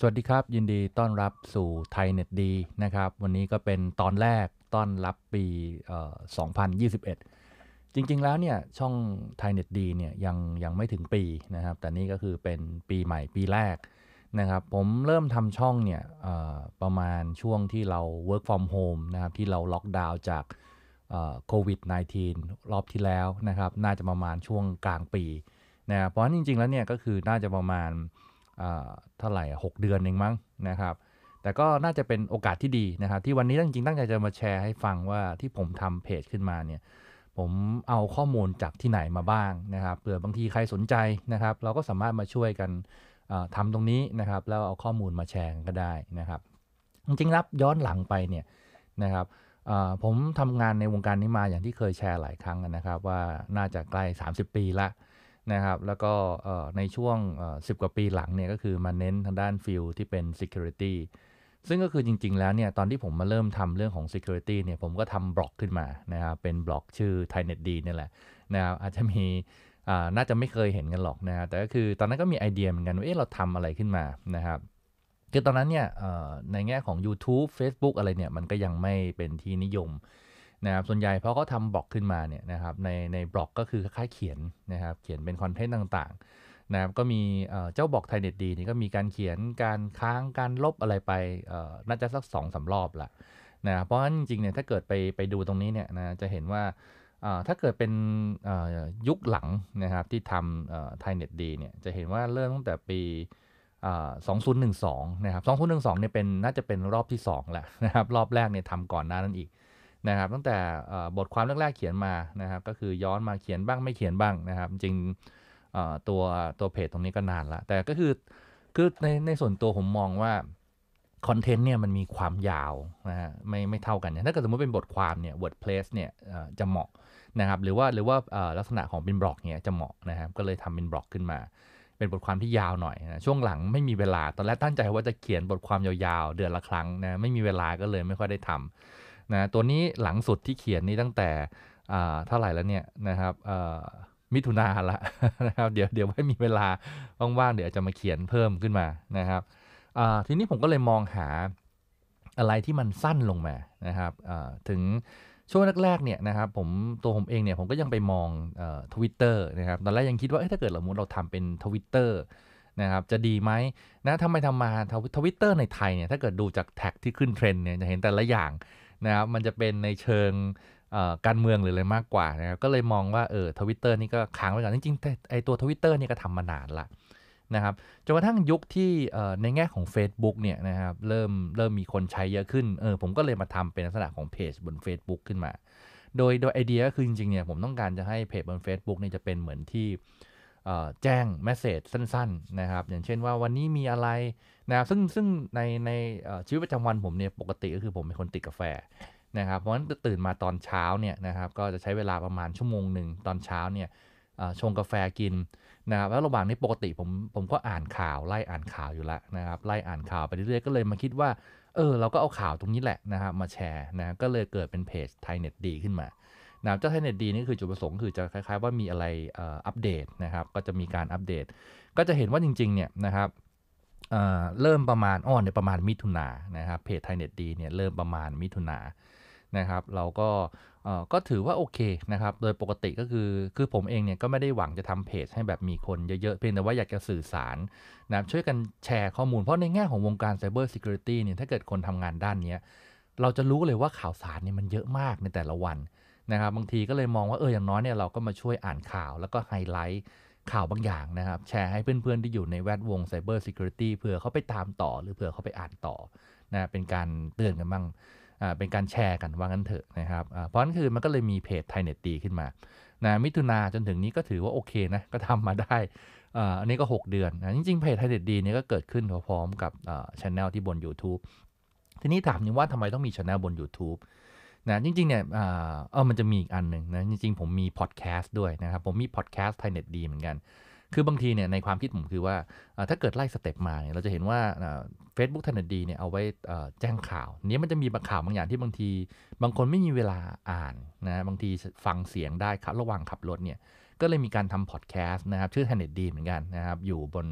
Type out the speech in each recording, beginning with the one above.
สวัสดีครับ ยินดีต้อนรับสู่ไทยเน็ตดีนะครับวันนี้ก็เป็นตอนแรกต้อนรับปี 2021 จริงๆแล้วเนี่ยช่องไทยเน็ตดีเนี่ยยังยังไม่ถึงปีนะครับแต่นี่ก็คือเป็นปีใหม่ ปีแรกนะครับผมเริ่มทำช่องเนี่ยประมาณช่วงที่เรา work from home นะครับที่เราล็อกดาวน์จากโควิด -19 รอบที่แล้วนะครับน่าจะประมาณช่วงกลางปีนะเพราะฉะนั้นจริง ๆแล้วเนี่ยก็คือน่าจะประมาณเท่าไหร่หกเดือนเองมั้งนะครับแต่ก็น่าจะเป็นโอกาสที่ดีนะครับที่วันนี้จริงๆตั้งใจจะมาแชร์ให้ฟังว่าที่ผมทำเพจขึ้นมาเนี่ยผมเอาข้อมูลจากที่ไหนมาบ้างนะครับเผื่อบางทีใครสนใจนะครับ เราก็สามารถมาช่วยกันทำตรงนี้นะครับแล้วเอาข้อมูลมาแชร์ก็ได้นะครับ จริงๆรับย้อนหลังไปเนี่ยนะครับผมทำงานในวงการนี้มาอย่างที่เคยแชร์หลายครั้งนะครับ ว่าน่าจะใกล้ 30 ปีละนะครับแล้วก็ในช่วง 10 กว่าปีหลังเนี่ยก็คือมาเน้นทางด้านฟิลที่เป็น Security ซึ่งก็คือจริงๆ แล้วเนี่ยตอนที่ผมมาเริ่มทำเรื่องของ Security เนี่ยผมก็ทำบล็อกขึ้นมานะครับเป็นบล็อกชื่อ t i n e t d ีนี่แหละนะครับอาจจะมีน่าจะไม่เคยเห็นกันหรอกนะัะแต่ก็คือตอนนั้นก็มีไอเดียเหมือนกัน ว่าเอ๊ะเราทำอะไรขึ้นมานะครับคือตอนนั้นเนี่ยในแง่ของ YouTube Facebook อะไรเนี่ยมันก็ยังไม่เป็นที่นิยมนะครับส่วนใหญ่เพราะเขาทำบล็อกขึ้นมาเนี่ยนะครับ ในในบล็อกก็คือคล้ายๆเขียนนะครับ เขียนเป็นคอนเทนต์ต่างๆนะครับก็มีเจ้าบล็อกไทยเน็ตดีนี่ก็มีการเขียนการค้างการลบอะไรไปน่าจะสัก2อสารอบละนะเพราะฉะนั้นจริงๆเนี่ยถ้าเกิดไปไปดูตรงนี้เนี่ยนะจะเห็นว่าถ้าเกิดเป็นยุคหลังนะครับที่ทำไทยเน็ตดีเนี่ยจะเห็นว่าเริ่มตั้งแต่ปี 2012นะครับ2012เนี่ยเป็นน่าจะเป็นรอบที่2แหละนะครับรอบแรกเนี่ยทำก่อนหน้านั้นอีกนะครับตั้งแต่บทความแรกๆเขียนมานะครับก็คือย้อนมาเขียนบ้างไม่เขียนบ้างนะครับจริงตัวตัวเพจตรงนี้ก็นานละแต่ก็คือคือในในส่วนตัวผมมองว่าคอนเทนต์เนี่ยมันมีความยาวนะฮะไม่ไม่เท่ากันนถ้าเกิดสมมติเป็นบทความเนี่ย WordPress เนี่ยจะเหมาะนะครับหรือว่าหรือว่าลักษณะของเป็นบล็อกเนี่ยจะเหมาะนะครับก็เลยทำเป็นบล็อกขึ้นมา เป็นบทความที่ยาวหน่อยนะช่วงหลังไม่มีเวลาตอนแรกตั้งใจว่าจะเขียนบทความยาวๆ เดือนละครั้งนะไม่มีเวลาก็เลยไม่ค่อยได้ทำนะตัวนี้หลังสุดที่เขียนนี่ตั้งแต่เท่าไหร่แล้วเนี่ยนะครับมิถุนาละนะครับเดี๋ยวเดี๋ยวไม่มีเวลา ว่างๆ เดี๋ยวจะมาเขียนเพิ่มขึ้นมานะครับทีนี้ผมก็เลยมองหาอะไรที่มันสั้นลงมานะครับถึงช่วงแรกๆเนี่ยนะครับผมตัวผมเองเนี่ยผมก็ยังไปมองทวิตเตอร์นะครับตอนแรกยังคิดว่าถ้าเกิดเราติเราทำเป็นทวิตเตอร์นะครับจะดีไหมนะทำไมทำมาทวิตเตอร์ในไทยเนี่ยถ้าเกิดดูจากแท็กที่ขึ้นเทรนด์เนี่ยจะเห็นแต่ละอย่างนะครับมันจะเป็นในเชิงการเมืองหรืออะไรมากกว่านะครับก็เลยมองว่าเออทวิตเตอร์นี่ก็ค้างไว้ก่อนจริงๆแต่ไอตัวทวิตเตอร์นี่ก็ทำมานานละนะครับจนกระทั่งยุคที่ในแง่ของ Facebook เนี่ยนะครับเริ่มเริ่มมีคนใช้เยอะขึ้นเออผมก็เลยมาทำเป็นลักษณะของเพจบน Facebook ขึ้นมา โดยโดยไอเดียก็คือจริงๆเนี่ยผมต้องการจะให้เพจบน Facebook เนี่ยจะเป็นเหมือนที่แจ้งเมสเซจสั้นๆนะครับอย่างเช่นว่าวันนี้มีอะไรนะครับซึ่งซึ่งในในชีวิตประจำวันผมเนี่ยปกติก็คือผมเป็นคนติดกาแฟนะครับเพราะฉะนั้นตื่นมาตอนเช้าเนี่ยนะครับก็จะใช้เวลาประมาณชั่วโมงหนึ่งตอนเช้าเนี่ยชงกาแฟกินนะครับแล้วระหว่างนี้ปกติผมผมก็อ่านข่าวไล่อ่านข่าวอยู่แล้วนะครับไล่อ่านข่าวไปเรื่อยๆก็เลยมาคิดว่าเออเราก็เอาข่าวตรงนี้แหละนะครับมาแชร์นะก็เลยเกิดเป็นเพจไทยเน็ตดีขึ้นมานะเจ้าไทเน็ตดี นี่คือจุดประสงค์คือจะคล้ายๆว่ามีอะไรอัปเดตนะครับ ก็จะมีการอัปเดต ก็จะเห็นว่าจริงๆเนี่ยนะครับเเริ่มประมาณอ้อนในประมาณมิถุนานะครับเพจไทเน็ตดีเนี่ยเริ่มประมาณมิถุนานะครับเราก็ก็ถือว่าโอเคนะครับโดยปกติก็คือคือผมเองเนี่ยก็ไม่ได้หวังจะทำเพจให้แบบมีคนเยอะๆ เพียงแต่ว่าอยากจะสื่อสารนะช่วยกันแชร์ข้อมูลเพราะในแง่ของวงการไซเบอร์ซิเคียวริตี้เนี่ยถ้าเกิดคนทำงานด้านนี้เราจะรู้เลยว่าข่าวสารเนี่ยมันเยอะมากในแต่ละวันนะครับบางทีก็เลยมองว่าเอออย่างน้อยเนี่ยเราก็มาช่วยอ่านข่าวแล้วก็ไฮไลท์ข่าวบางอย่างนะครับแชร์ให้เพื่อนๆที่อยู่ในแวดวงไซเบอร์ซิเคอร์ตี้เผื่อเขาไปตามต่อหรือเผื่อเขาไปอ่านต่อนะเป็นการเตือนกันบ้างเป็นการแชร์กันว่างั้นเถอะนะครับเพราะนั้นคือมันก็เลยมีเพจไทยเน็ตตีขึ้นมานะมิถุนาจนถึงนี้ก็ถือว่าโอเคนะ ก็ทำมาได้อันนี้ก็ 6 เดือนนะจริงๆเพจไทยเด็ดดีเนี่ยก็เกิดขึ้นพร้อมกับช่องที่บน YouTube ทีนี้ถามนึงว่าทำไมต้องมีช่องบน YouTube นะจริงๆเนี่ยเออมันจะมีอีกอันหนึ่งนะจริงๆผมมีพอดแคสต์ด้วยนะครับผมมีพอดแคสต์ไทยเน็ตดีเหมือนกัน คือบางทีเนี่ยในความคิดผมคือว่าถ้าเกิดไล่สเต็ปมาเนี่ยเราจะเห็นว่าเฟซบุ๊กไทยเน็ตดีเนี่ยเอาไว้แจ้งข่าวนี้มันจะมีบางข่าวบางอย่างที่บางที บางคนไม่มีเวลาอ่านนะบางทีฟังเสียงได้ครับระหว่างขับรถเนี่ยก็เลยมีการทำพอดแคสต์นะครับชื่อไทยเน็ตดี เหมือนกันนะครับอยู่บน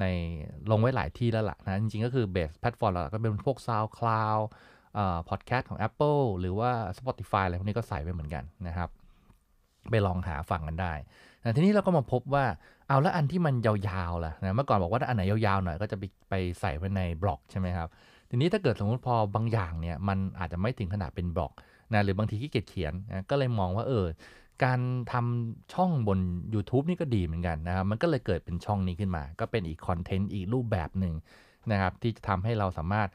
ในลงไว้หลายที่แล้วล่ะนะจริงๆก็คือเบสแพลตฟอร์มเรากก็เป็นพวก SoundCloud อพอดแคสต์ของ Apple หรือว่า Spotify อะไร พวกนี้ก็ใส่ไปเหมือนกันนะครับ ไปลองหาฟังกันได้แต่ทีนี้เราก็มาพบว่าเอาแล้วอันที่มันยาวๆล่ะนะเมื่อก่อนบอกว่าถ้าอันไหนยาว ๆ หน่อย ก็จะไปไปใส่ไว้ในบล็อกใช่ไหมครับ ทีนี้ถ้าเกิดสมมติพอบางอย่างเนี่ยมันอาจจะไม่ถึงขนาดเป็นบล็อกนะหรือบางทีขี้เกียจเขียนนะก็เลยมองว่าเออการทำช่องบน YouTube นี่ก็ดีเหมือนกันนะครับมันก็เลยเกิดเป็นช่องนี้ขึ้นมา ก็เป็นอีกคอนเทนต์อีกรูปแบบหนึ่งนะครับ ที่จะทำให้เราสามารถ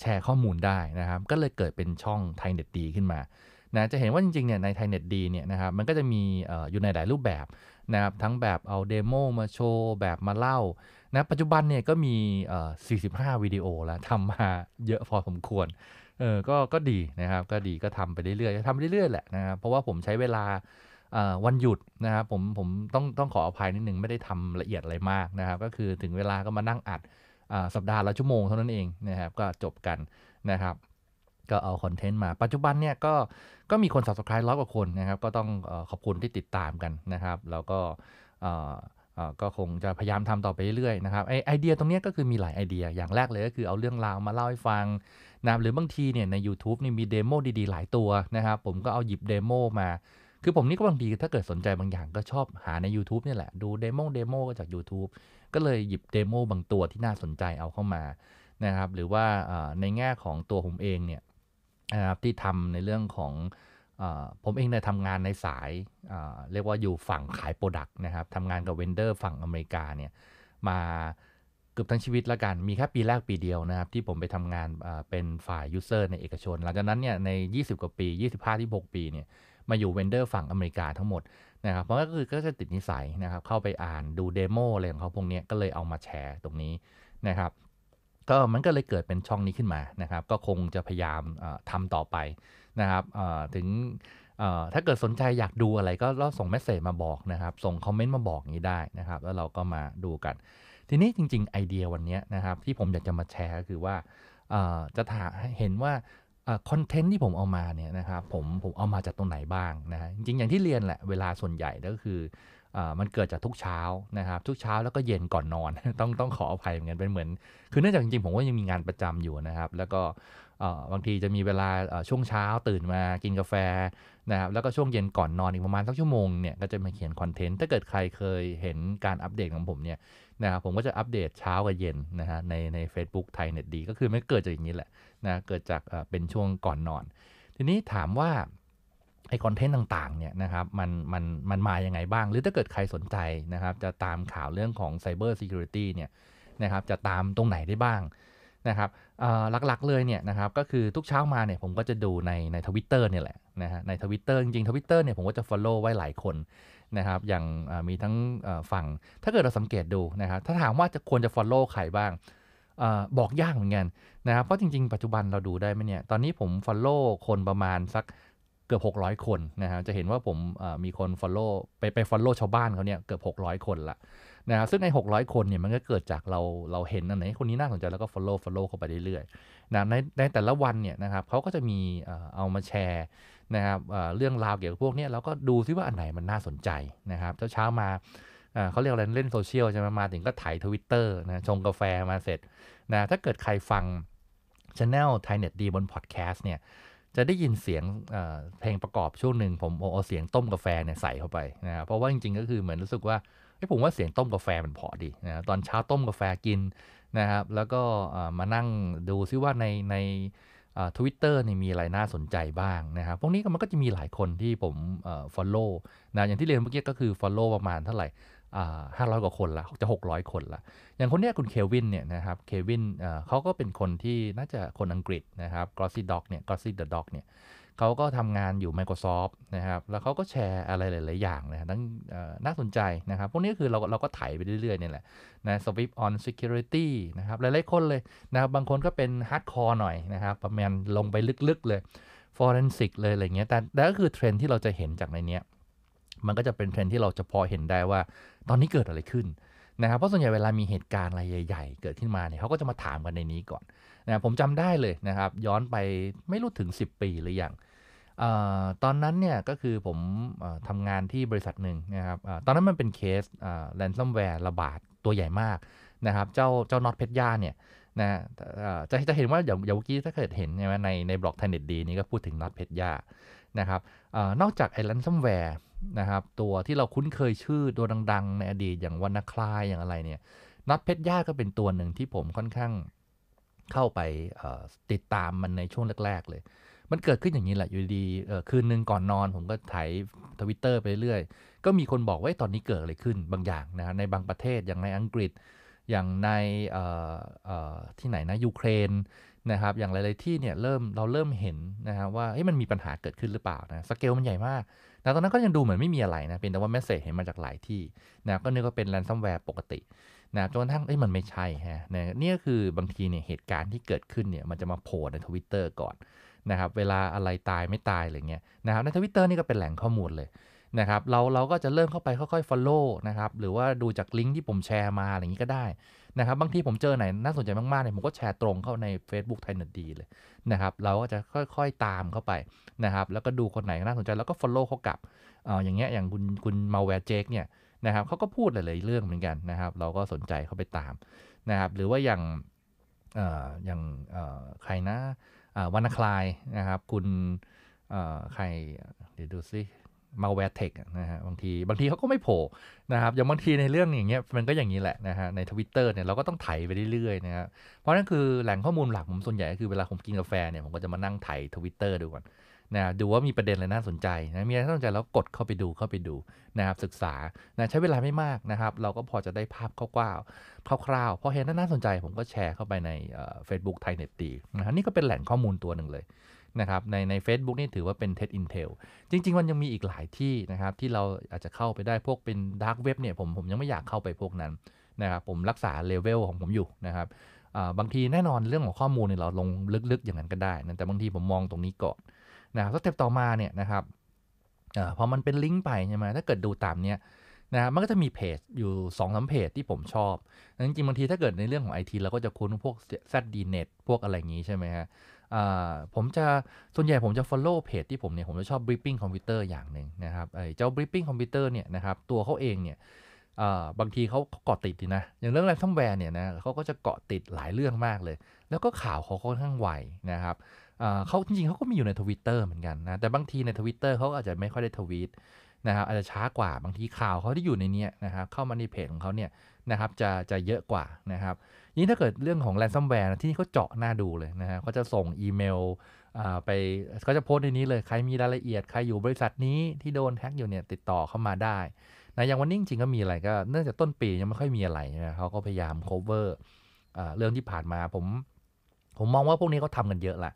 แชร์ข้อมูลได้นะครับก็เลยเกิดเป็นช่องไทยเน็ตดีขึ้นมานะจะเห็นว่าจริงๆเนี่ยในไทยเน็ตดีเนี่ยนะครับมันก็จะมีอยู่ในหลายรูปแบบนะครับทั้งแบบเอาเดโมมาโชว์ แบบมาเล่านะปัจจุบันเนี่ยก็มี 45 วิดีโอแล้วทำมาเยอะพอสมควรเออก็ก็ดีนะครับก็ดีก็ทำไปเรื่อยๆทำไปเรื่อยๆแหละนะครับเพราะว่าผมใช้เวลาวันหยุดนะครับผมผมต้องต้องขออภัยนิดนึงไม่ได้ทำละเอียดอะไรมากนะครับก็คือถึงเวลาก็มานั่งอัดสัปดาห์ละชั่วโมงเท่านั้นเองนะครับก็จบกันนะครับก็เอาคอนเทนต์มา ปัจจุบันเนี่ยก็ ก็มีคน subscribe ร้อยกว่าคนนะครับก็ต้องขอบคุณที่ติดตามกันนะครับ แล้วก็ก็คงจะพยายามทำต่อไปเรื่อยๆนะครับไอไอเดียตรงนี้ก็คือมีหลายไอเดียอย่างแรกเลยก็คือเอาเรื่องราวมาเล่าให้ฟังนะหรือบางทีเนี่ยในยูทูบนี่มีเดโมดีๆ หลายตัวนะครับผมก็เอาหยิบเดโมมาคือผมนี่ก็บางทีถ้าเกิดสนใจบางอย่างก็ชอบหาใน YouTube นี่แหละดูเดโมเดโมก็จาก YouTube ก็เลยหยิบเดโมบางตัวที่น่าสนใจเอาเข้ามานะครับหรือว่าในแง่ของตัวผมเองเนี่ยนะครับที่ทำในเรื่องของผมเองเนี่ยทำงานในสาย เรียกว่าอยู่ฝั่งขายโปรดักต์นะครับทำงานกับเวนเดอร์ฝั่งอเมริกาเนี่ยมาเกือบทั้งชีวิตละกัน มีแค่ปีแรกปีเดียวนะครับที่ผมไปทำงานเป็นฝ่ายยูเซอร์ในเอกชน หลังจากนั้นเนี่ยใน 20 กว่าปี 25ที่6 ปีเนี่ยมาอยู่เวนเดอร์ฝั่งอเมริกาทั้งหมดนะครับราะก็คือก็จะติดนิสัยนะครับเข้าไปอ่านดูเดโมอะไรของเขาพวกนี้ก็เลยเอามาแชร์ตรงนี้นะครับ ก็มันก็เลยเกิดเป็นช่องนี้ขึ้นมานะครับ ก็คงจะพยายามทำต่อไปนะครับถึงถ้าเกิดสนใจอยากดูอะไร ก็ราส่งเมสเซจมาบอกนะครับ ส่งคอมเมนต์มาบอกนี้ได้นะครับ แล้วเราก็มาดูกัน ทีนี้จริงๆ ไอเดียวันนี้นะครับ ที่ผมอยากจะมาแชร์ก็คือว่าจะถาเห็นว่าคอนเทนต์ที่ผมเอามาเนี่ยนะครับผมผมเอามาจากตรงไหนบ้างนะฮะจริงๆอย่างที่เรียนแหละเวลาส่วนใหญ่ก็คือมันเกิดจากทุกเช้านะครับทุกเช้าแล้วก็เย็นก่อนนอนต้องต้องขออภัยเหมือนกันเป็นเหมือน คือเนื่องจากจริงๆ ผมก็ยังมีงานประจำอยู่นะครับแล้วก็บางทีจะมีเวลาช่วงเช้าตื่นมากินกาแฟนะครับแล้วก็ช่วงเย็นก่อนนอนอีกประมาณสักชั่วโมงเนี่ยก็จะมาเขียนคอนเทนต์ถ้าเกิดใครเคยเห็นการอัปเดตของผมเนี่ยนะครับผมก็จะอัปเดตเช้ากับเย็นนะฮะในในเ a c e b o o k ไทยเน็ตดี ก็คือไม่เกิดจากอย่างนี้แหละนะเกิดจากเป็นช่วงก่อนนอน ทีนี้ถามว่า ไอคอนเทนต์ต่างๆเนี่ยนะครับมันมันมันมาอย่างไงบ้างหรือถ้าเกิดใครสนใจนะครับจะตามข่าวเรื่องของ Cyber Security เนี่ยนะครับจะตามตรงไหนได้บ้างนะครับหลักๆเลยเนี่ยนะครับก็คือทุกเช้ามาเนี่ยผมก็จะดูในในทวิตเตอร์เนี่ยแหละนะฮะในทวิตเตอร์จริงๆทวิตเตอร์เนี่ยผมก็จะ follow ไว้หลายคนนะครับอย่างมีทั้งฝั่งถ้าเกิดเราสังเกตดูนะครับถ้าถามว่าจะควรจะ follow ใครบ้างอบอกยากเหมือนกันนะครับเพราะจริง ๆ ปัจจุบันเราดูได้ไหมเนี่ยตอนนี้ผม follow คนประมาณสักเกือบ 600 คนนะครับจะเห็นว่าผมมีคน follow ไปไป follow ชาวบ้านเขาเนี่ยเกือบ 600 คนละนะครับซึ่งใน600 คนเนี่ยมันก็เกิดจากเราเราเห็นอันไหนคนนี้น่าสนใจแล้วก็ follow follow เข้าไปเรื่อยๆนะในในแต่ละวันเนี่ยนะครับเขาก็จะมีเอามาแชร์นะครับเรื่องราวเกี่ยวกับพวกนี้เราก็ดูซิว่าอันไหนมันน่าสนใจนะครับเช้ามาเขาเรียกอะไรเล่นโซเชียลใช่ไหมมาถึงก็ถ่ายทวิตเตอร์นะชงกาแฟมาเสร็จนะถ้าเกิดใครฟังช anel ไทยเน็ตดีบนพอดแคสต์เนี่ยจะได้ยินเสียงเพลงประกอบช่วงหนึ่งผมเอาเสียงต้มกาแฟเนี่ยใส่เข้าไปนะเพราะว่าจริง ๆ ก็คือเหมือนรู้สึกว่าผมว่าเสียงต้มกาแฟมันพอดีนะตอนเช้าต้มกาแฟกินนะครับแล้วก็มานั่งดูซิว่าในในทวิตเตอร์เนี่ยมีอะไรน่าสนใจบ้างนะครับ พวกนี้มันก็จะมีหลายคนที่ผมฟอลโล่นะอย่างที่เรียนเมื่อกี้ก็คือฟอลโล่ประมาณเท่าไหร่ห้าร้อยกว่าคนละ จะ 600 คนละ อย่างคนนี้คุณเควินเนี่ยนะครับ เควินเขาก็เป็นคนที่น่าจะคนอังกฤษนะครับกรอสซี่ด็อกเนี่ยกรอสซี่เดอะด็อกเนี่ยเขาก็ทำงานอยู่ Microsoft นะครับ แล้วเขาก็แชร์อะไรหลาย ๆ อย่างนะทั้งน่าสนใจนะครับ พวกนี้คือเราเราก็ไถไปเรื่อย ๆ เนี่ยแหละนะ Swift on Security นะครับ หลาย ๆ คนเลยนะครับบางคนก็เป็นฮาร์ดคอร์หน่อยนะครับ ประมาณลงไปลึก ๆ เลย Forensic เลยอะไรเงี้ย แต่แต่ก็คือเทรนที่เราจะเห็นจากในเนี้ย มันก็จะเป็นเทรนที่เราจะพอเห็นได้ว่า ตอนนี้เกิดอะไรขึ้นนะครับ เพราะส่วนใหญ่เวลามีเหตุการณ์อะไรใหญ่ๆ เกิดขึ้นมาเนี่ยเขาก็จะมาถามกันในนี้ก่อนนะ ผมจำได้เลยนะครับ ย้อนไปไม่รู้ถึง 10 ปีหรือยังตอนนั้นเนี่ยก็คือผมทำงานที่บริษัทหนึ่งนะครับตอนนั้นมันเป็นเคสแลนซอมแวร์ระบาดตัวใหญ่มากนะครับเจ้าเจ้าน็อตเพชรย่าเนี่ยนะจะจะเห็นว่าอย่างเมื่อกี้ถ้าเกิดเห็นใช่ไหมในในบล็อกไทเน็ตดีนี้ก็พูดถึงน็อตเพชรย่านะครับอนอกจากไอแลนซอมแวร์นะครับตัวที่เราคุ้นเคยชื่อตัวดังๆ ในอดีตอย่างวันนาคลายอย่างอะไรเนี่ยน็อตเพชรย่าก็เป็นตัวหนึ่งที่ผมค่อนข้างเข้าไปติดตามมันในช่วงแรกๆเลยมันเกิดขึ้นอย่างนี้แหละอยู่ดีคืนนึงก่อนนอนผมก็ไถทวิตเตอร์ไปเรื่อยก็มีคนบอกว่าตอนนี้เกิดอะไรขึ้น บางอย่างนะในบางประเทศอย่างในอังกฤษอย่างในที่ไหนนะยูเครนนะครับอย่างหลาย ๆ ที่เนี่ยเริ่มเราเริ่มเห็นนะฮะว่าเฮ้ยมันมีปัญหาเกิดขึ้นหรือเปล่านะสเกลมันใหญ่มากนะตอนนั้นก็ยังดูเหมือนไม่มีอะไรนะเป็นแต่ว่าแมสเซจเห็นมาจากหลายที่นะก็นึกว่าเป็นแรนซัมแวร์ ปกตินะจนกระทั่งเอ้ยมันไม่ใช่ฮะเนี่ก็คือบางทีเนี่ยเหตุการณ์ที่เกิดขึ้นเนี่ยมันจะมาโผล่ในทวิตเตอร์ก่อนนะครับเวลาอะไรตายไม่ตายอะไรเงี้ยนะครับในทวิตเตอร์นี่ก็เป็นแหล่งข้อมูลเลยนะครับเราเราก็จะเริ่มเข้าไป ค่อยๆ follow นะครับหรือว่าดูจากลิงก์ที่ผมแชร์มา อะไรเงี้ก็ได้นะครับบางทีผมเจอไหนน่าสนใจมากๆเนี่ยผมก็แชร์ตรงเข้าใน Facebook ไทยเน็ตดีเลยนะครับเราก็จะค่อยๆตามเข้าไปนะครับแล้วก็ดูคนไหนน่าสนใจ แล้วก็ follow เขากลับออย่างเงี้ยอย่างคุณคุณมาแวร์เจคเนี่ยนะครับเขาก็พูดหลายๆเรื่องเหมือนกันนะครับเราก็สนใจเข้าไปตามนะครับหรือว่าอย่างอย่างใครนะวรรณคลายนะครับคุณใคร เดี๋ยวดูซิมาแวร์เทคนะฮะบางทีบางทีเขาก็ไม่โผล่นะครับอย่างบางทีในเรื่องอย่างเงี้ยมันก็อย่างนี้แหละนะฮะในทวิตเตอร์เนี่ยเราก็ต้องไถไปเรื่อยๆนะครับเพราะนั่นคือแหล่งข้อมูลหลัก ผมส่วนใหญ่ก็คือเวลาผมกินกาแฟเนี่ยผมก็จะมานั่งไถทวิตเตอร์ดูก่อนนะดูว่ามีประเด็นอะไรน่าสนใจนะมีอะไรน่าสนใจแล้วกดเข้าไปดู เข้าไปดูนะครับศึกษานะใช้เวลาไม่มากนะครับเราก็พอจะได้ภาพคร่าวๆคร่าวๆพอเห็นน่าสนใจผมก็แชร์เข้าไปในเฟซบุ๊กไทยเน็ตตีนะนี่ก็เป็นแหล่งข้อมูลตัวหนึ่งเลยนะครับในในเฟซบุ o กนี่ถือว่าเป็นเท็ดอินเทลจริงๆมันยังมีอีกหลายที่นะครับที่เราอาจจะเข้าไปได้พวกเป็นดาร์กเว็บเนี่ยผมผมยังไม่อยากเข้าไปพวกนั้นนะครับผมรักษาเลเวลของผมอยู่นะครับบางทีแน่นอนเรื่องของข้อมูลเนี่ยเราลงลึกๆอย่างนั้นก็ได้นะแต่บางทีผมมองตรงนี้ก่อนนะสเต็ปต่อมาเนี่ยนะครับอพอมันเป็นลิงก์ไปใช่ไหมถ้าเกิดดูตามเนี้ยนะมันก็จะมีเพจอยู่2อสาเพจที่ผมชอบ จริงบางทีถ้าเกิดในเรื่องของไอทีเราก็จะคุ้นพวก ZDNet พวกอะไรอย่างนี้ใช่ไหมฮะผมจะส่วนใหญ่ผมจะ follow เพจที่ผมเนี่ยผมจะชอบ b r i ปป i n g คอมพิวเตอร์อย่างหนึ่งนะครับไอเจ้า b r i ้ง i n g พิวเตอร์เนี่ยนะครับตัวเขาเองเนี่ยบางทีเขาเกาะติดนะ อย่างเรื่องแรมซัมแวร์เนี่ยนะเขาก็จะเกาะติดหลายเรื่องมากเลย แล้วก็ข่าวเขาค่อนข้างไวนะครับเขาจริงๆเขาก็มีอยู่ในทวิตเตอร์เหมือนกันนะแต่บางทีในทวิตเตอร์เขาอาจจะไม่ค่อยได้ทวีตนะครับอาจจะช้ากว่าบางทีข่าวเขาที่อยู่ในนี้นะครับเข้ามาใน เพจของเขาเนี่ยนะครับจะจะเยอะกว่านะครับยิ่งถ้าเกิดเรื่องของแลนซัมแวร์ที่นี่เขาเจาะหน้าดูเลยนะฮะเขาจะส่งอีเมลไปเขาจะโพสต์ในนี้เลย ใครมีรายละเอียด ใครอยู่บริษัทนี้ที่โดนแฮ็กอยู่เนี่ยติดต่อเข้ามาได้นะอย่างวันนี้จริงๆก็มีอะไรก็เนื่องจากต้นปียังไม่ค่อยมีอะไรนะเขาก็พยายาม cover เรื่องที่ผ่านมาผมผมมองว่าพวกนี้เขาทากันเยอะละ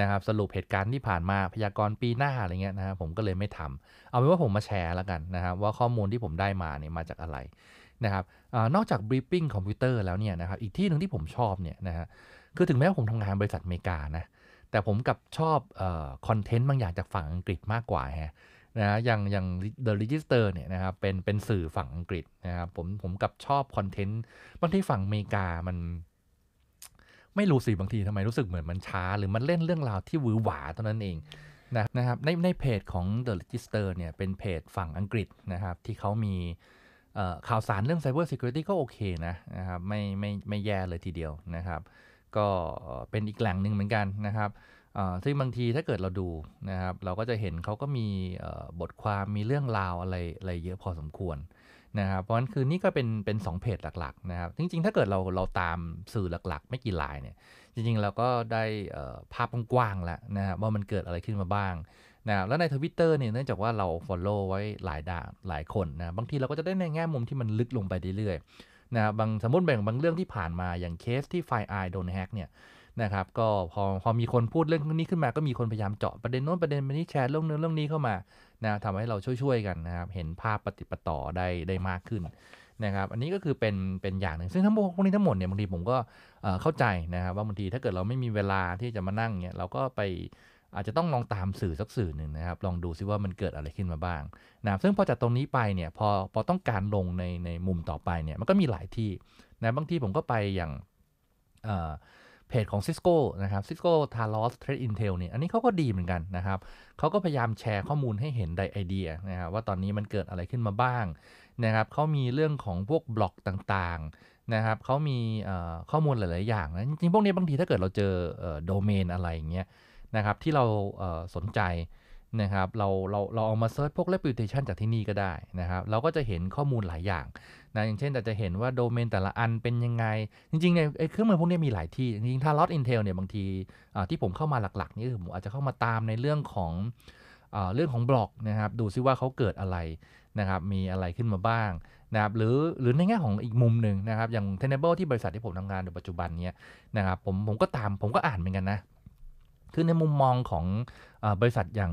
นะครับสรุปเหตุการณ์ที่ผ่านมาพยากรณ์ปีหน้าอะไรเงี้ยนะครับผมก็เลยไม่ทำ เอาเป็นว่าผมมาแชร์แล้วกันนะครับว่าข้อมูลที่ผมได้มาเนี่ยมาจากอะไรนะครับอนอกจากบริปปิ้งคอมพิวเตอร์แล้วเนี่ยนะครับอีกที่หนึ่งที่ผมชอบเนี่ยนะฮะคือถึงแม้ว่าผมทำงานบริษัทอเมริกานะแต่ผมกับชอบคอนเทนต์บางอย่างจากฝั่งอังกฤษมากกว่าฮะนะอย่างอย่าง The Register เนี่ยนะครับเป็นเป็นสื่อฝั่งอังกฤษนะครับผมผมกับชอบคอนเทนต์บางที่ฝั่งอเมริกามันไม่รู้สิบางทีทำไมรู้สึกเหมือนมันช้าหรือมันเล่นเรื่องราวที่วือหวาเท่านั้นเองนะนะครับในในเพจของ The Register เนี่ยเป็นเพจฝั่งอังกฤษนะครับที่เขามีข่าวสารเรื่อง Cyber Security ก็โอเคนะนะครับไม่ไม่ไม่แย่เลยทีเดียวนะครับก็เป็นอีกแหล่งหนึ่งเหมือนกันนะครับซึ่งบางทีถ้าเกิดเราดูนะครับเราก็จะเห็นเขาก็มีบทความมีเรื่องราวอะไรอะไรเยอะพอสมควรนะครับ เพราะฉะนั้นคือนี่ก็เป็นเป็นสองเพจหลักๆนะครับ จริงๆ ถ้าเกิดเราเราตามสื่อหลักๆ ไม่กี่ลายเนี่ยจริงๆเราก็ได้ภาพกว้างๆแล้วนะครับว่ามันเกิดอะไรขึ้นมาบ้างนะแล้วในทวิตเตอร์เนี่ยเนื่องจากว่าเรา Follow ไว้หลายด่าหลายคนนะบางทีเราก็จะได้ในแง่มุมที่มันลึกลงไปเรื่อยๆนะบางสมมติแบ่งบางเรื่องที่ผ่านมาอย่างเคสที่ไฟไอโดนแฮกเนี่ยนะครับก็พอพอ มีคนพูดเรื่องนี้ขึ้นมาก็มีคนพยายามเจาะประเด็นโน้นประเด็นนี้แชร์เรื่องนึงเรื่องนี้เข้ามานะทำให้เราช่วยๆกันนะครับเห็นภาพปฏิปต่อได้ได้มากขึ้นนะครับอันนี้ก็คือเป็นเป็นอย่างหนึ่งซึ่ง ทั้งพวกนี้ทั้งหมดเนี่ยบางทีผมก็เข้าใจนะครับว่าบางทีถ้าเกิดเราไม่มีเวลาที่จะมานั่งเนี่ยเราก็ไปอาจจะต้องลองตามสื่อสักสื่อหนึ่งนะครับลองดูซิว่ามันเกิดอะไรขึ้นมาบ้างนะซึ่งพอจากตรงนี้ไปเนี่ยพอพอต้องการลงในในมุมต่อไปเนี่ยมันก็มีหลายที่นะบางทีผมก็ไปอย่างเพจของ Cisco นะครับ Cisco t a l o s Thread Intel เนี่ยอันนี้เขาก็ดีเหมือนกันนะครับเขาก็พยายามแชร์ข้อมูลให้เห็นไดไอเดียนะครับว่าตอนนี้มันเกิดอะไรขึ้นมาบ้างนะครับเขามีเรื่องของพวกบล็อกต่างๆนะครับเขามีข้อมูลหลายๆอย่างนะจริงๆพวกนี้บางทีถ้าเกิดเราเจอโดเมนอะไรอย่างเงี้ยนะครับที่เราสนใจนะครับเราเราเราเอามาเซิร์ชพวก reputation จากที่นี่ก็ได้นะครับเราก็จะเห็นข้อมูลหลายอย่างนะอย่างเช่นอาจจะเห็นว่าโดเมนแต่ละอันเป็นยังไง จริงๆเนี่ยเครื่องมือพวกนี้มีหลายที่ จริงๆถ้าลอตอินเทลเนี่ยบางทีที่ผมเข้ามาหลักๆนี่คือผมอาจจะเข้ามาตามในเรื่องของเรื่องของบล็อกนะครับดูซิว่าเขาเกิดอะไรนะครับมีอะไรขึ้นมาบ้างนะครับหรือหรือในแง่ของอีกมุมหนึ่งนะครับอย่าง Tenable ที่บริษัทที่ผมทำงานในปัจจุบันเนี้ยนะครับผมผมก็ตามผมก็อ่านเหมือนกันนะคือในมุมมองของบริษัทอย่าง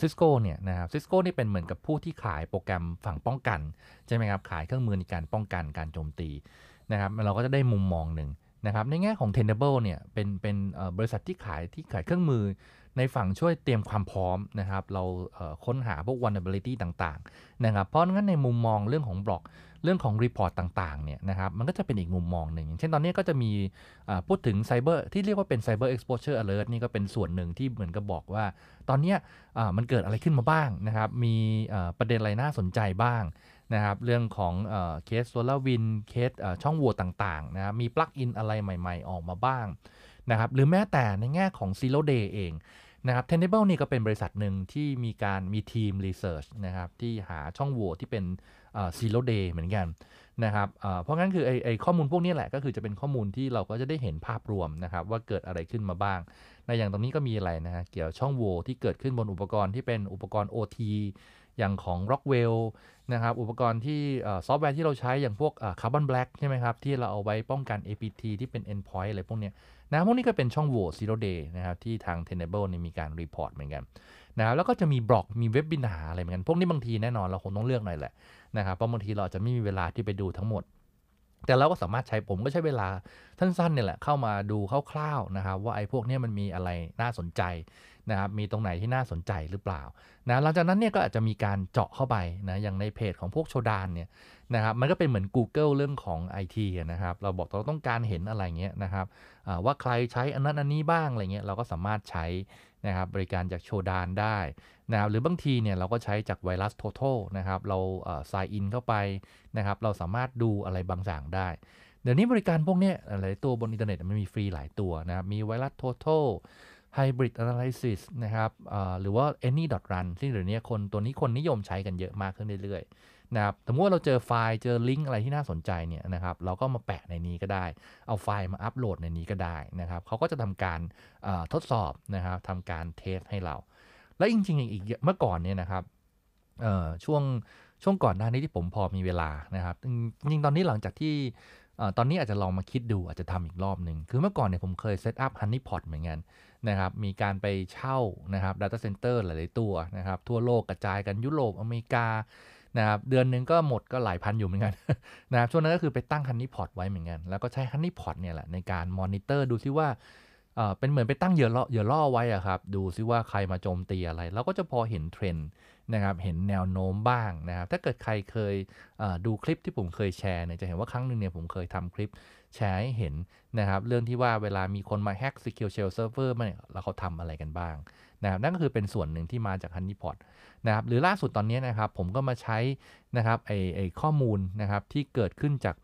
ซิสโก้เนี่ยนะครับซิสโก้นี่เป็นเหมือนกับผู้ที่ขายโปรแกรมฝั่งป้องกัน ใช่ไหมครับขายเครื่องมือในการป้องกันการโจมตีนะครับเราก็จะได้มุมมองหนึ่งนะครับในแง่ของ Tenable เนี่ยเป็นเป็นบริษัทที่ขายที่ขายเครื่องมือในฝั่งช่วยเตรียมความพร้อมนะครับ เราค้นหาพวก vulnerability ต่างๆนะครับ เพราะงั้นในมุมมองเรื่องของบล็อก เรื่องของรีพอร์ตต่างๆเนี่ยนะครับ มันก็จะเป็นอีกมุมมองหนึ่ง เช่นตอนนี้ก็จะมีพูดถึงไซเบอร์ที่เรียกว่าเป็นไซเบอร์เอ็กซ์โพเชอร์อเลอร์นี่ก็เป็นส่วนหนึ่งที่เหมือนกับบอกว่า ตอนนี้มันเกิดอะไรขึ้นมาบ้างนะครับ มีประเด็นอะไรน่าสนใจบ้างนะครับ เรื่องของเคสโซลาวินเคสช่องโหว่ต่างๆนะครับมีปลั๊กอินอะไรใหม่ๆออกมาบ้างนะครับ หรือแม้แต่ในแง่ของซีโรเดย์เองนะครับ Tenable นี่ก็เป็นบริษัทหนึ่งที่มีการมีทีมรีเสิร์ชนะครับที่หาช่องโหว่ที่เป็นซีโร่เดย์เหมือนกันนะครับเพราะงั้นคือไอไอข้อมูลพวกนี้แหละก็คือจะเป็นข้อมูลที่เราก็จะได้เห็นภาพรวมนะครับว่าเกิดอะไรขึ้นมาบ้างในอย่างตรงนี้ก็มีอะไรนะฮะเกี่ยวช่องโหว่ที่เกิดขึ้นบนอุปกรณ์ที่เป็นอุปกรณ์ OT อย่างของ Rockwell นะครับ อุปกรณ์ที่ซอฟต์แวร์ที่เราใช้อย่างพวก Carbon Black ใช่ไหมครับที่เราเอาไว้ป้องกัน APT ที่เป็น endpoint อะไร พวกนี้นะพวกนี้ก็เป็นช่องโหว่ zero day นะครับที่ทาง Tenable นี่มีการรีพอร์ตเหมือนกันนะครับแล้วก็จะมีบล็อกมีเว็บบินาอะไรเหมือนกันพวกนี้บางทีแน่นอนเราคงต้องเลือกหน่อยแหละนะครับเพราะบางทีเราจะไม่มีเวลาที่ไปดูทั้งหมดแต่เราก็สามารถใช้ผมก็ใช้เวลาสั้นๆเนี่ยแหละเข้ามาดูคร่าวๆนะครับว่าไอ้พวกนี้มันมีอะไรน่าสนใจนะครับมีตรงไหนที่น่าสนใจหรือเปล่านะหลังจากนั้นเนี่ยก็อาจจะมีการเจาะเข้าไปนะอย่างในเพจของพวกโชดานเนี่ยนะครับมันก็เป็นเหมือน Google เรื่องของ IT นะครับเราบอกเราต้องการเห็นอะไรเงี้ยนะครับว่าใครใช้อันนั้นอันนี้บ้างอะไรเงี้ยเราก็สามารถใช้นะครับบริการจากโชดานได้นะครับหรือบางทีเนี่ยเราก็ใช้จากไวรัส t ทท a l นะครับเราไซอินเข้าไปนะครับ เราสามารถดูอะไรบางอย่างได้ เดี๋ยวนี้บริการพวกนี้หลายตัวบนอินเทอร์เน็ตมันมีฟรีหลายตัวนะครับมีไวรัสทั้ a ไฮบริดแอนาลิซิสนะครับหรือว่า any.run ซึ่งเดี๋ยวนี้คนตัวนี้คนนิยมใช้กันเยอะมากขึ้นเรื่อยๆนะครับสมมติว่าเราเจอไฟล์ เจอลิงก์อะไรที่น่าสนใจเนี่ยนะครับเราก็มาแปะในนี้ก็ได้ เอาไฟล์มาอัปโหลดในนี้ก็ได้นะครับเขาก็จะทำการทดสอบนะครับทำการเทสให้เราและจริงๆอีกเมื่อก่อนเนี่ยนะครับช่วง ช่วงก่อนหน้านี้ที่ผมพอมีเวลานะครับจริงๆตอนนี้หลังจากที่ตอนนี้อาจจะลองมาคิดดูอาจจะทำอีกรอบหนึ่ง คือเมื่อก่อนเนี่ยผมเคยเซตอัพฮันนี่พอตเหมือนกันนะครับ มีการไปเช่านะครับดัต์เซ็นเตอร์หลายๆตัวนะครับ ทั่วโลกกระจายกันยุโรปอเมริกานะครับเดือนหนึ่งก็หมดก็หลายพันอยู่เหมือนกันนะครับช่วงนั้นก็คือไปตั้งฮันนี่พอตไว้เหมือนกันแล้วก็ใช้ฮันนี่พอตเนี่ยแหละในการมอนิเตอร์ดูซิว่าเป็นเหมือนไปตั้งเยอ่ล่อเยื่อล่อไว้อะครับดูซิว่าใครมาโจมตีอะไรเราก็จะพอเห็นเทรนด์นะครับ เห็นแนวโน้มบ้างนะครับ ถ้าเกิดใครเคยดูคลิปที่ผมเคยแชร์เนี่ยจะเห็นว่าครั้งหนึ่งเนี่ยผมเคยทำคลิปแชร์ให้เห็นนะครับ เรื่องที่ว่าเวลามีคนมาแฮ็ก SQL Server มาเนี่ยแล้วเขาทำอะไรกันบ้างนะครับนั่นก็คือเป็นส่วนหนึ่งที่มาจาก Honeypot นะครับหรือล่าสุดตอนนี้นะครับผมก็มาใช้นะครับไอไอข้อมูลนะครับที่เกิดขึ้นจาก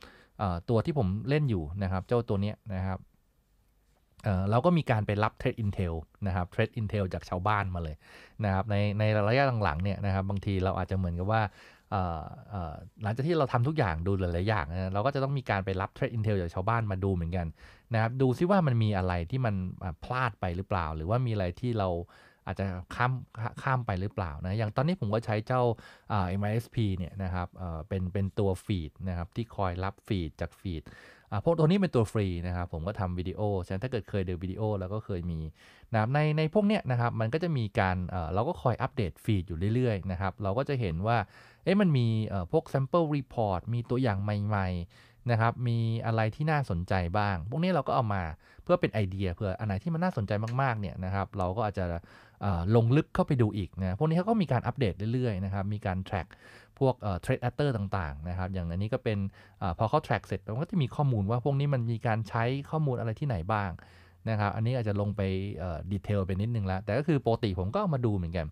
ตัวที่ผมเล่นอยู่นะครับเจ้าตัวนี้นะครับเราก็มีการไปรับเทรดอินเทลนะครับเทรดอินเทลจากชาวบ้านมาเลยนะครับในในระยะหลัง ๆ เนี่ยนะครับบางทีเราอาจจะเหมือนกับว่าหลังจากที่เราทำทุกอย่างดูหลายๆอย่างนะเราก็จะต้องมีการไปรับเทรดอินเทลจากชาวบ้านมาดูเหมือนกันนะครับดูซิว่ามันมีอะไรที่มันพลาดไปหรือเปล่า หรือว่ามีอะไรที่เราอาจจะข้ามข้ามไปหรือเปล่านะอย่างตอนนี้ผมก็ใช้เจ้า MISP เนี่ยนะครับเป็นเป็นตัวฟีดนะครับที่คอยรับฟีดจาก ฟีดพวกตัวนี้เป็นตัวฟรีนะครับผมก็ทำวิดีโอฉะนั้นถ้าเกิดเคยดูวิดีโอแล้วก็เคยมีนะครับในในพวกเนี้ยนะครับมันก็จะมีการเราก็คอยอัปเดตฟีดอยู่เรื่อยๆนะครับ เราก็จะเห็นว่า เอ๊ะมันมีพวก sample report มีตัวอย่างใหม่ๆนะครับ มีอะไรที่น่าสนใจบ้าง พวกนี้เราก็เอามาเพื่อเป็นไอเดียเพื่ออันไหนที่มันน่าสนใจมากๆเนี่ยนะครับเราก็อาจจะลงลึกเข้าไปดูอีกนะ พวกนี้เขาก็มีการอัปเดตเรื่อยๆนะครับ มีการ track พวกเทรดแอตเตอร์ต่างๆนะครับ อย่างอันนี้ก็เป็นอพอเขา track เสร็จมันก็จะมีข้อมูลว่าพวกนี้มันมีการใช้ข้อมูลอะไรที่ไหนบ้างนะครับ อันนี้อาจจะลงไปดีเทลไปนิดนึงแล้ว แต่ก็คือปกติผมก็มาดูเหมือนกัน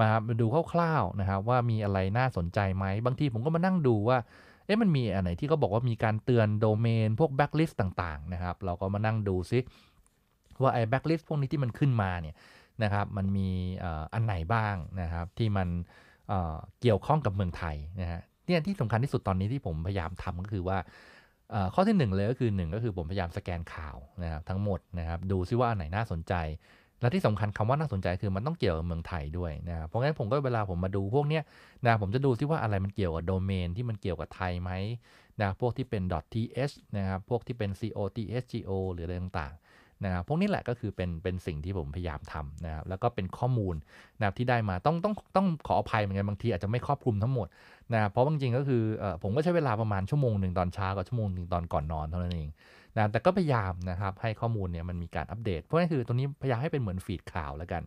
มาดูคร่าวๆนะครับว่ามีอะไรน่าสนใจไหม บางทีผมก็มานั่งดูว่าเอ๊ะมันมีอะไรที่เขาบอกว่ามีการเตือนโดเมนพวกแบ็กลิสต์ต่างๆนะครับ เราก็มานั่งดูซิว่าไอ้แบ็กลิสต์พวกนี้ที่มันขึ้นมาเนี่ยนะครับมันมีอันไหนบ้างนะครับที่มันเกี่ยวข้องกับเมืองไทยนะฮะ เนี่ยที่สำคัญที่สุดตอนนี้ที่ผมพยายามทำก็คือว่าข้อที่1เลยก็คือ 1 ก็คือผมพยายามสแกนข่าวนะครับทั้งหมดนะครับดูซิว่าอันไหนน่าสนใจ และที่สำคัญคำว่าน่าสนใจคือมันต้องเกี่ยวกับเมืองไทยด้วยนะ เพราะงั้นผมก็เวลาผมมาดูพวกเนี้ยนะผมจะดูซิว่าอะไรมันเกี่ยวกับโดเมนที่มันเกี่ยวกับไทยไหมนะพวกที่เป็น .th นะครับพวกที่เป็น .co.th.go หรืออะไรต่างนะครับพวกนี้แหละก็คือเป็นเป็นสิ่งที่ผมพยายามทำนะครับ แล้วก็เป็นข้อมูลนะครับที่ได้มาต้องต้องต้องขออภัยเหมือนกันบางที อาจจะไม่ครอบคลุมทั้งหมดนะเพราะจริงๆก็คือผมก็ใช้เวลาประมาณชั่วโมงหนึ่งตอนเช้ากับชั่วโมงหนึ่งตอนก่อนนอนเท่านั้นเองนะ แต่ก็พยายามนะครับให้ข้อมูลเนี่ยมันมีการอัปเดต เพราะนั่นคือตรงนี้พยายามให้เป็นเหมือนฟีดข่าวแล้วกัน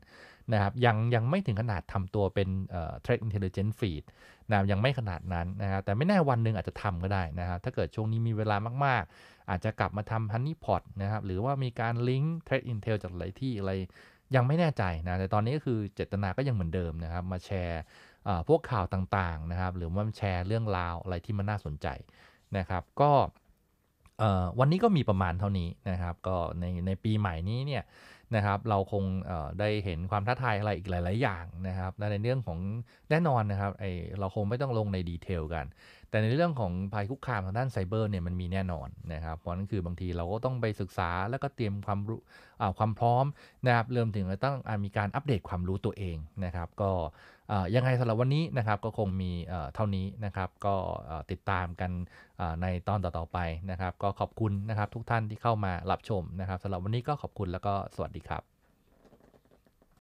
นะครับยังยังไม่ถึงขนาดทำตัวเป็นเทรดอินเทลเจนต์ฟีดนะยังไม่ขนาดนั้นนะครับแต่ไม่แน่วันหนึ่งอาจจะทำก็ได้นะครับถ้าเกิดช่วงนี้มีเวลามาก ๆ อาจจะกลับมาทำฮันนี่พอตนะครับหรือว่ามีการลิงก์เทรดอินเทลจากหลายที่อะไรยังไม่แน่ใจนะแต่ตอนนี้ก็คือเจตนาก็ยังเหมือนเดิมนะครับ มาแชร์พวกข่าวต่างๆนะครับหรือว่าแชร์เรื่องราวอะไรที่มันน่าสนใจนะครับ ก็วันนี้ก็มีประมาณเท่านี้นะครับ ก็ในในปีใหม่นี้เนี่ยนะครับเราคงได้เห็นความท้าทายอะไรอีกหลายๆอย่างนะครับและในเรื่องของแน่นอนนะครับไอเราคงไม่ต้องลงในดีเทลกัน แต่ในเรื่องของภัยคุกคามทางด้านไซเบอร์เนี่ยมันมีแน่นอนนะครับเพราะนั่นคือบางทีเราก็ต้องไปศึกษาแล้วก็เตรียมความรู้ความพร้อมนะครับเริ่มถึงต้องมีการอัปเดตความรู้ตัวเองนะครับ ก็ยังไงสำหรับวันนี้นะครับก็คงมีเท่านี้นะครับก็ติดตามกันในตอนต่อๆไปนะครับ ก็ขอบคุณนะครับทุกท่านที่เข้ามารับชมนะครับสำหรับวันนี้ก็ขอบคุณแล้วก็สวัสดีครับ